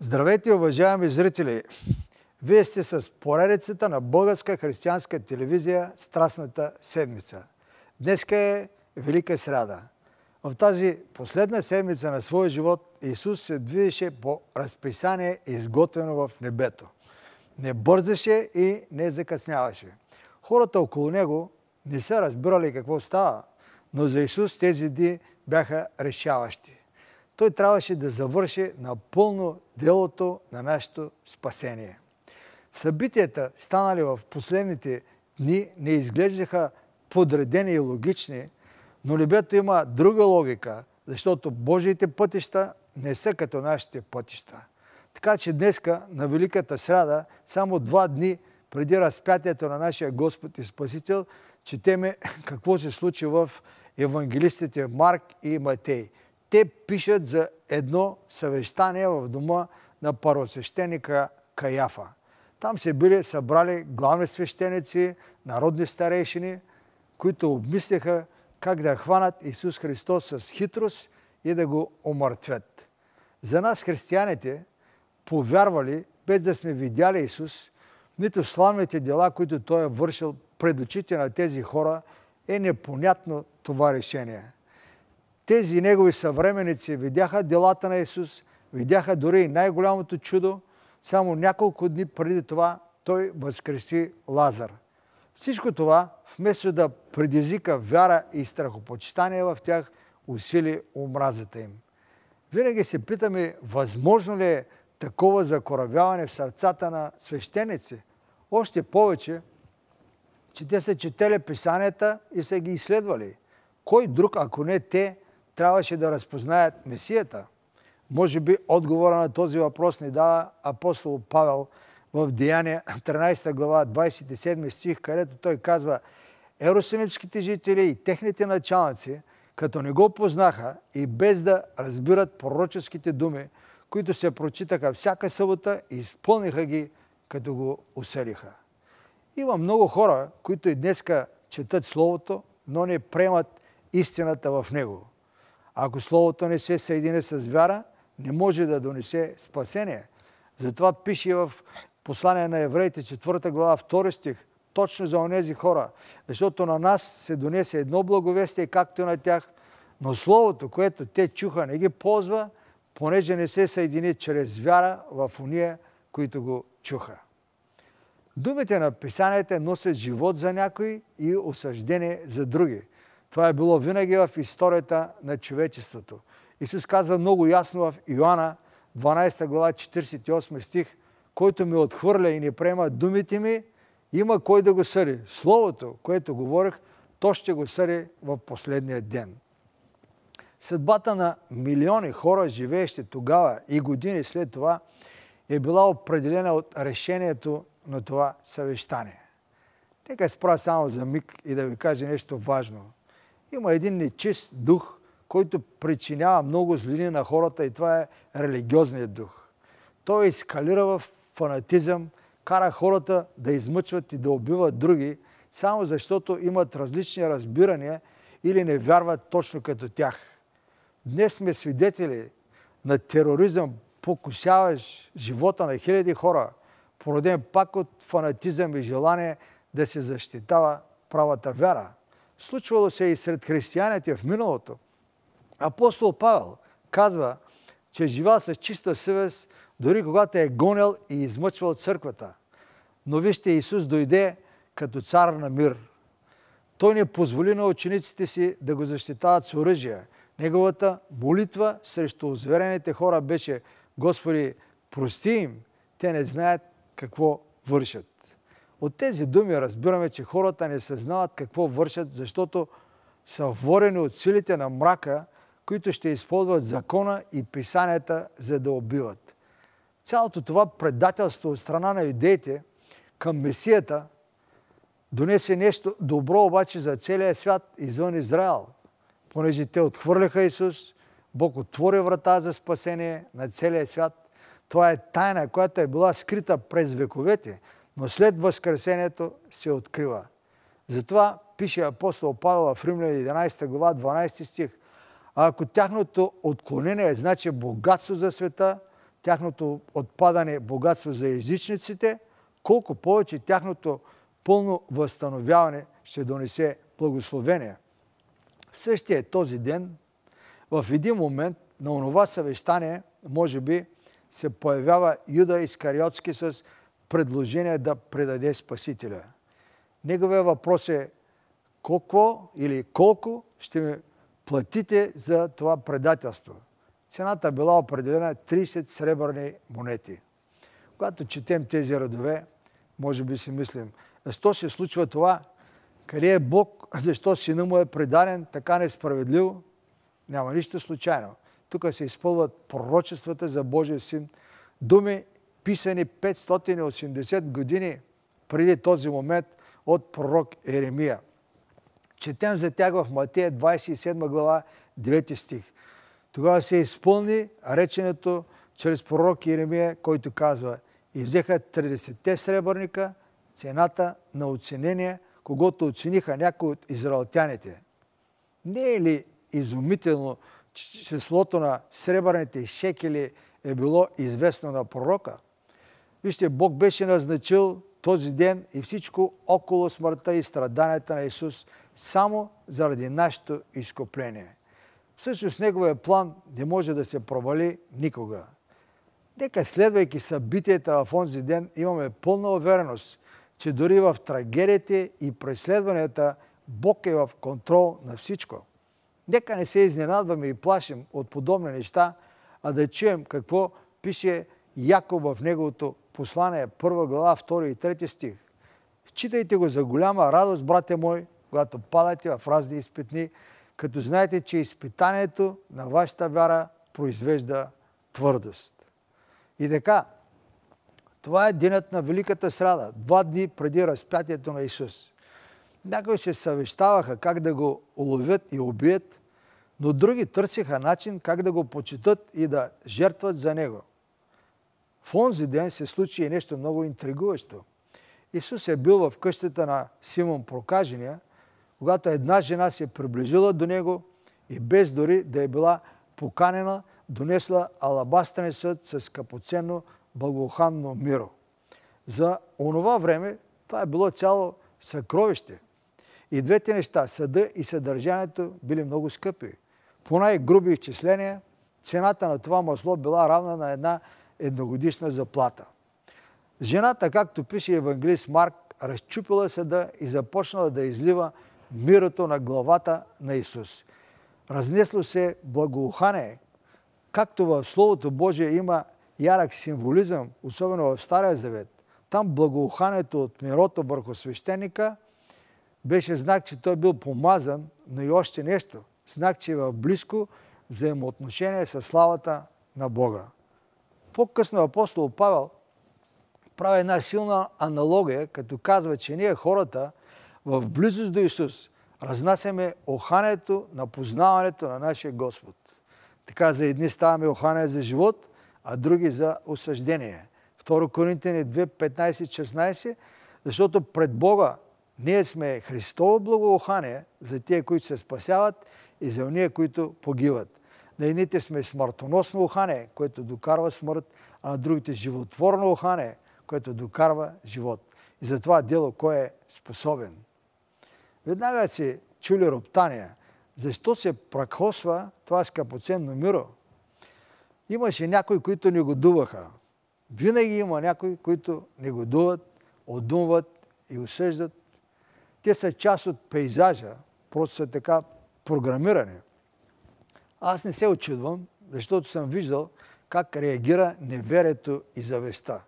Здравейте, уважаеми зрители! Вие сте с поредицата на Българска християнска телевизия Страстната седмица. Днеска е Велика среда. В тази последна седмица на своя живот Исус се движеше по разписание, изготвено в небето. Не бързаше и не закъсняваше. Хората около него не са разбирали какво става, но за Исус тези дни бяха решаващи той трябваше да завърши напълно делото на нашето спасение. Събитията, станали в последните дни, не изглеждаха подредени и логични, но любето има друга логика, защото Божиите пътища не са като нашите пътища. Така че днеска на Великата Срада, само два дни преди разпятието на нашия Господ и Спасител, четеме какво се случи в евангелистите Марк и Матей – те пишат за едно съвещание в дома на първосвещеника Каяфа. Там се били събрали главни свещеници, народни старейшини, които обмислиха как да хванат Исус Христос с хитрост и да го омъртвят. За нас, християните, повярвали, без да сме видяли Исус, нито славните дела, които Той е вършил пред очите на тези хора, е непонятно това решение – тези негови съвременици видяха делата на Исус, видяха дори и най-голямото чудо, само няколко дни преди това той възкреси Лазар. Всичко това, вместо да предизвика вяра и страхопочитание в тях, усили омразата им. Винаги се питаме, възможно ли е такова закоравяване в сърцата на свещеници? Още повече, че те са четели писанията и са ги изследвали. Кой друг, ако не те, трябваше да разпознаят Месията? Може би отговора на този въпрос ни дава апостол Павел в Деяния 13 глава 27 стих, където той казва Ерусалимските жители и техните началници, като не го познаха и без да разбират пророческите думи, които се прочитаха всяка събота, изпълниха ги, като го усериха. Има много хора, които и днеска четат Словото, но не приемат истината в него. Ако Словото не се съедине с вяра, не може да донесе спасение. Затова пише в послание на евреите, 4 глава, 2 стих, точно за онези хора, защото на нас се донесе едно благовестие, както и на тях, но Словото, което те чуха, не ги ползва, понеже не се съедини чрез вяра в уния, които го чуха. Думите на писанията носят живот за някои и осъждение за други – това е било винаги в историята на човечеството. Исус казва много ясно в Йоанна 12 глава 48 стих, който ме отхвърля и не приема думите ми, има кой да го съри. Словото, което говорих, то ще го съри в последния ден. Съдбата на милиони хора, живеещи тогава и години след това, е била определена от решението на това съвещание. Нека спра само за миг и да ви кажа нещо важно – има един нечист дух, който причинява много злини на хората и това е религиозният дух. Той ескалира в фанатизъм, кара хората да измъчват и да убиват други, само защото имат различни разбирания или не вярват точно като тях. Днес сме свидетели на тероризъм, покусяващ живота на хиляди хора, породен пак от фанатизъм и желание да се защитава правата вяра. Случвало се и сред християните в миналото. Апостол Павел казва, че е живял с чиста съвест, дори когато е гонел и измъчвал църквата. Но вижте, Исус дойде като цар на мир. Той не позволи на учениците си да го защитават с оръжия. Неговата молитва срещу озверените хора беше Господи, прости им, те не знаят какво вършат. От тези думи разбираме, че хората не съзнават какво вършат, защото са ворени от силите на мрака, които ще използват закона и писанията, за да убиват. Цялото това предателство от страна на юдеите към Месията донесе нещо добро обаче за целия свят извън Израел, понеже те отхвърляха Исус, Бог отвори врата за спасение на целия свят. Това е тайна, която е била скрита през вековете – но след Възкресението се открива. Затова пише апостол Павел в Римля 11 глава 12 стих. А ако тяхното отклонение е, значи богатство за света, тяхното отпадане е богатство за езичниците, колко повече тяхното пълно възстановяване ще донесе благословение. В същия е този ден, в един момент на онова съвещание, може би, се появява Юда Искариотски с предложение да предаде Спасителя. Неговия въпрос е колко или колко ще ми платите за това предателство. Цената била определена 30 сребърни монети. Когато четем тези родове, може би си мислим, защо се случва това? Къде е Бог? Защо сина му е предаден така несправедливо? Няма нищо случайно. Тук се изпълват пророчествата за Божия син, думи писани 580 години преди този момент от пророк Еремия. Четем за тях в Матея 27 глава 9 стих. Тогава се изпълни реченето чрез пророк Еремия, който казва и взеха 30-те сребърника, цената на оценение, когато оцениха някои от израелтяните. Не е ли изумително числото на сребърните шекели е било известно на пророка – Вижте, Бог беше назначил този ден и всичко около смъртта и страданията на Исус само заради нашето изкупление. Всъщност Неговия план не може да се провали никога. Нека следвайки събитията в онзи ден имаме пълна увереност, че дори в трагедиите и преследванията Бог е в контрол на всичко. Нека не се изненадваме и плашим от подобни неща, а да чуем какво пише Яков в неговото послание, първа глава, втори и трети стих. Считайте го за голяма радост, брате мой, когато падате в разни изпитни, като знаете, че изпитанието на вашата вяра произвежда твърдост. И така, това е денят на Великата срада, два дни преди разпятието на Исус. Някои се съвещаваха как да го уловят и убият, но други търсиха начин как да го почитат и да жертват за него. В онзи ден се случи и нещо много интригуващо. Исус е бил в къщата на Симон Прокажения, когато една жена се е приближила до него и без дори да е била поканена, донесла алабастрен съд с капоценно, благоханно миро. За онова време това е било цяло съкровище. И двете неща, съда и съдържанието, били много скъпи. По най-груби изчисления, цената на това масло била равна на една едногодишна заплата. Жената, както пише евангелист Марк, разчупила седа и започнала да излива мирото на главата на Исус. Разнесло се благоухание, както в Словото Божие има ярък символизъм, особено в Стария Завет. Там благоуханието от мирото върху свещеника беше знак, че той бил помазан, но и още нещо. Знак, че е в близко взаимоотношение с славата на Бога. По-късно апостол Павел прави една силна аналогия, като казва, че ние хората в близост до Исус разнасяме оханието на познаването на нашия Господ. Така за едни ставаме охане за живот, а други за осъждение. 2 Коринтини 2, 15, 16, защото пред Бога ние сме Христово благоухание за тия, които се спасяват и за уния, които погиват. На едните сме смъртоносно ухане, което докарва смърт, а на другите животворно ухане, което докарва живот. И за това дело кой е способен. Веднага си чули роптания. Защо се прахосва това скъпоценно миро? Имаше някои, които не дуваха. Винаги има някои, които не дуват, отдумват и усъждат. Те са част от пейзажа, просто са така програмирани. Аз не се очудвам, защото съм виждал как реагира неверието и завеста.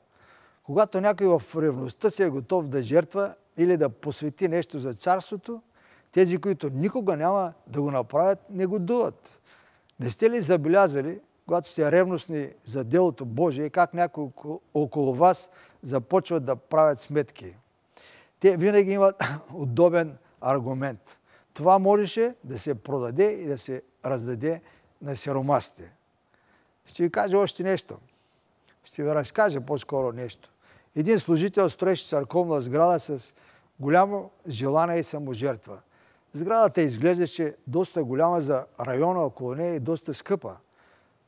Когато някой в ревността си е готов да жертва или да посвети нещо за царството, тези, които никога няма да го направят, не го дуват. Не сте ли забелязали, когато сте ревностни за делото Божие, как някои около вас започват да правят сметки? Те винаги имат удобен аргумент. Това можеше да се продаде и да се раздаде на сиромасите. Ще ви кажа още нещо. Ще ви разкажа по-скоро нещо. Един служител строеше църковна сграда с голямо желание и саможертва. Сградата изглеждаше доста голяма за района около нея и доста скъпа.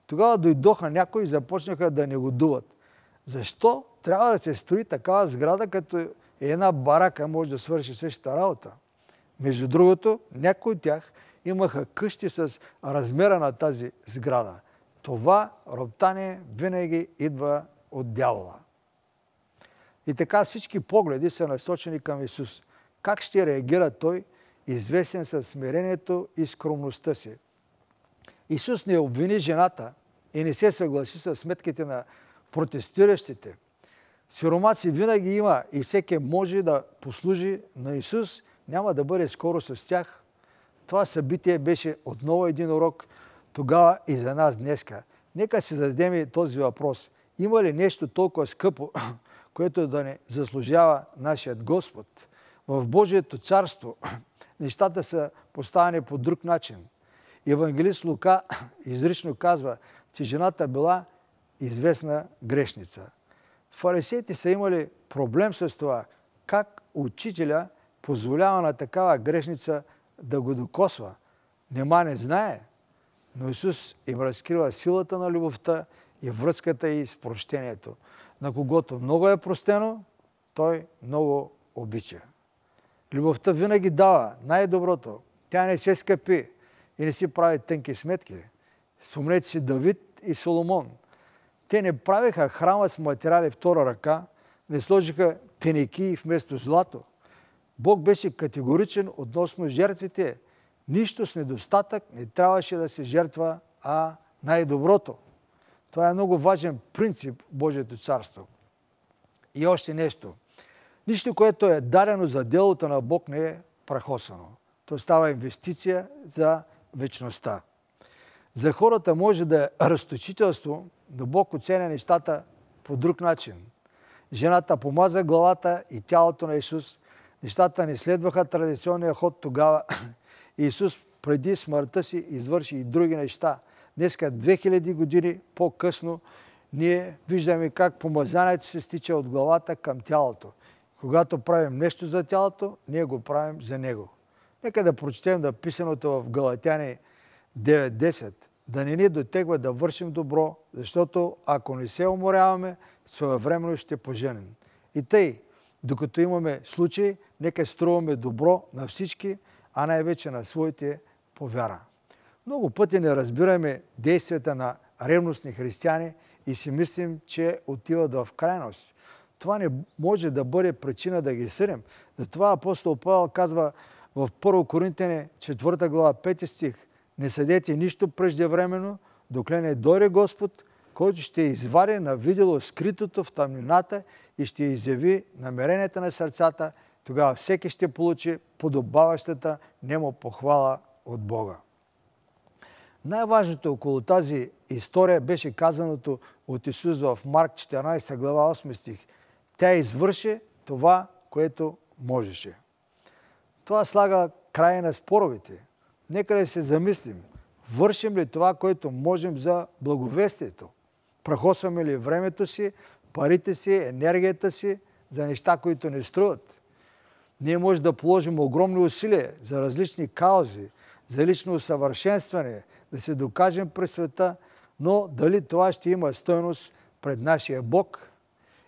Тогава дойдоха някои и започнаха да негодуват. Защо трябва да се строи такава сграда, като е една барака може да свърши същата работа? Между другото, някои от тях – имаха къщи с размера на тази сграда. Това роптание винаги идва от дявола. И така всички погледи са насочени към Исус. Как ще реагира Той, известен със смирението и скромността си? Исус не обвини жената и не се съгласи с сметките на протестиращите. Сиромаци винаги има и всеки може да послужи на Исус, няма да бъде скоро с тях, това събитие беше отново един урок тогава и за нас днеска. Нека си зададем и този въпрос. Има ли нещо толкова скъпо, което да не заслужава нашият Господ? В Божието царство нещата са поставени по друг начин. Евангелист Лука изрично казва, че жената била известна грешница. Фарисеите са имали проблем с това, как учителя позволява на такава грешница да го докосва. Нема не знае, но Исус им разкрива силата на любовта и връзката и с прощението. На когото много е простено, той много обича. Любовта винаги дава най-доброто. Тя не се скъпи и не си прави тънки сметки. Спомнете си Давид и Соломон. Те не правиха храма с материали втора ръка, не сложиха теники вместо злато – Бог беше категоричен относно жертвите. Нищо с недостатък не трябваше да се жертва, а най-доброто. Това е много важен принцип Божието царство. И още нещо. Нищо, което е дарено за делото на Бог, не е прахосано. То става инвестиция за вечността. За хората може да е разточителство, но Бог оценя нещата по друг начин. Жената помаза главата и тялото на Исус Нещата не следваха традиционния ход тогава. Исус преди смъртта си извърши и други неща. Днеска 2000 години по-късно ние виждаме как помазанието се стича от главата към тялото. Когато правим нещо за тялото, ние го правим за него. Нека да прочетем да писаното в Галатяни 9.10. Да не ни дотегва да вършим добро, защото ако не се уморяваме, своевременно ще поженим. И тъй, докато имаме случай, нека струваме добро на всички, а най-вече на своите повяра. Много пъти не разбираме действията на ревностни християни и си мислим, че отиват в крайност. Това не може да бъде причина да ги съдим. Затова апостол Павел казва в 1 Коринтяне 4 глава 5 стих – не съдете нищо преждевременно, докле не дойде Господ, който ще извари на видело скритото в тъмнината и ще изяви намеренията на сърцата, тогава всеки ще получи подобаващата немо похвала от Бога. Най-важното около тази история беше казаното от Исус в Марк 14 глава 8 стих. Тя извърши това, което можеше. Това слага край на споровите, Нека да се замислим. Вършим ли това, което можем за благовестието? прахосваме ли времето си, парите си, енергията си за неща, които не струват. Ние може да положим огромни усилия за различни каузи, за лично усъвършенстване, да се докажем през света, но дали това ще има стойност пред нашия Бог?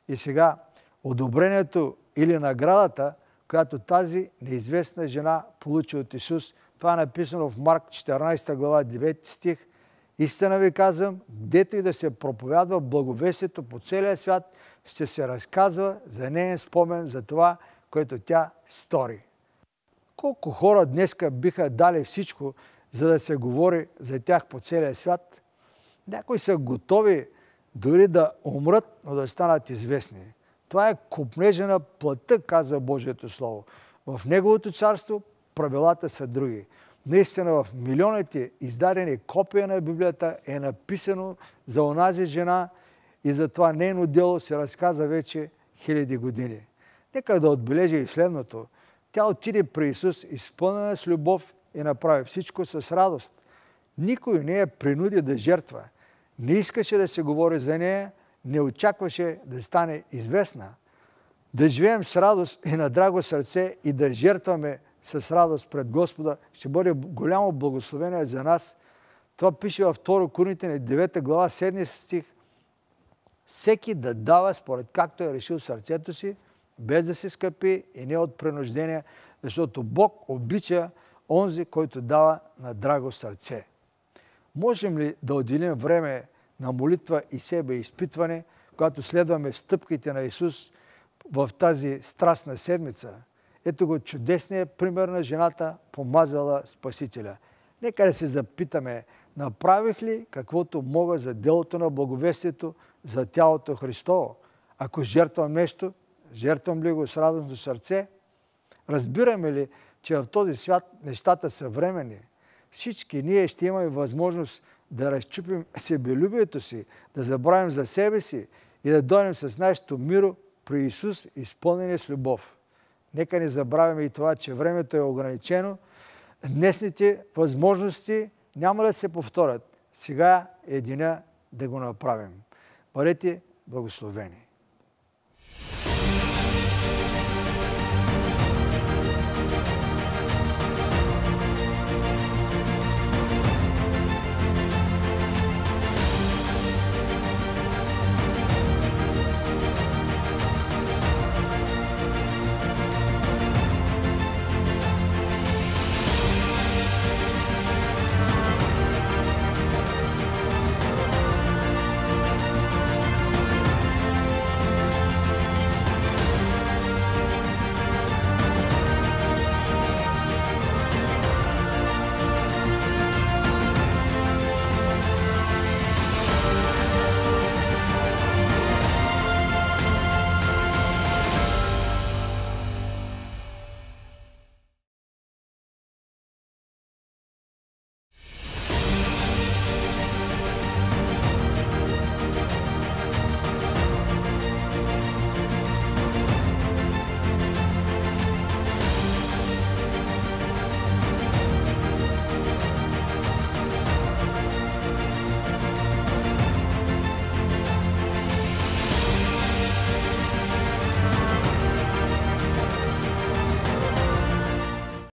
И сега одобрението или наградата, която тази неизвестна жена получи от Исус, това е написано в Марк 14 глава 9 стих – Истина ви казвам, дето и да се проповядва благовестието по целия свят, ще се разказва за нея спомен за това, което тя стори. Колко хора днеска биха дали всичко, за да се говори за тях по целия свят? Някои са готови дори да умрат, но да станат известни. Това е купнежа на казва Божието Слово. В Неговото царство правилата са други наистина в милионите издадени копия на Библията е написано за онази жена и за това нейно дело се разказва вече хиляди години. Нека да отбележа и следното. Тя отиде при Исус изпълнена с любов и направи всичко с радост. Никой не я принуди да жертва. Не искаше да се говори за нея, не очакваше да стане известна. Да живеем с радост и на драго сърце и да жертваме с радост пред Господа, ще бъде голямо благословение за нас. Това пише във 2 Коринтяни 9 глава 7 стих. Всеки да дава според както е решил сърцето си, без да се скъпи и не от пренуждение, защото Бог обича онзи, който дава на драго сърце. Можем ли да отделим време на молитва и себе изпитване, когато следваме стъпките на Исус в тази страстна седмица – ето го чудесният пример на жената, помазала Спасителя. Нека да се запитаме, направих ли каквото мога за делото на благовестието, за тялото Христово? Ако жертвам нещо, жертвам ли го с радостно сърце? Разбираме ли, че в този свят нещата са времени? Всички ние ще имаме възможност да разчупим себелюбието си, да забравим за себе си и да дойдем с нашето миро при Исус, изпълнение с любов. Нека не забравяме и това, че времето е ограничено. Днесните възможности няма да се повторят. Сега е деня да го направим. Бъдете благословени!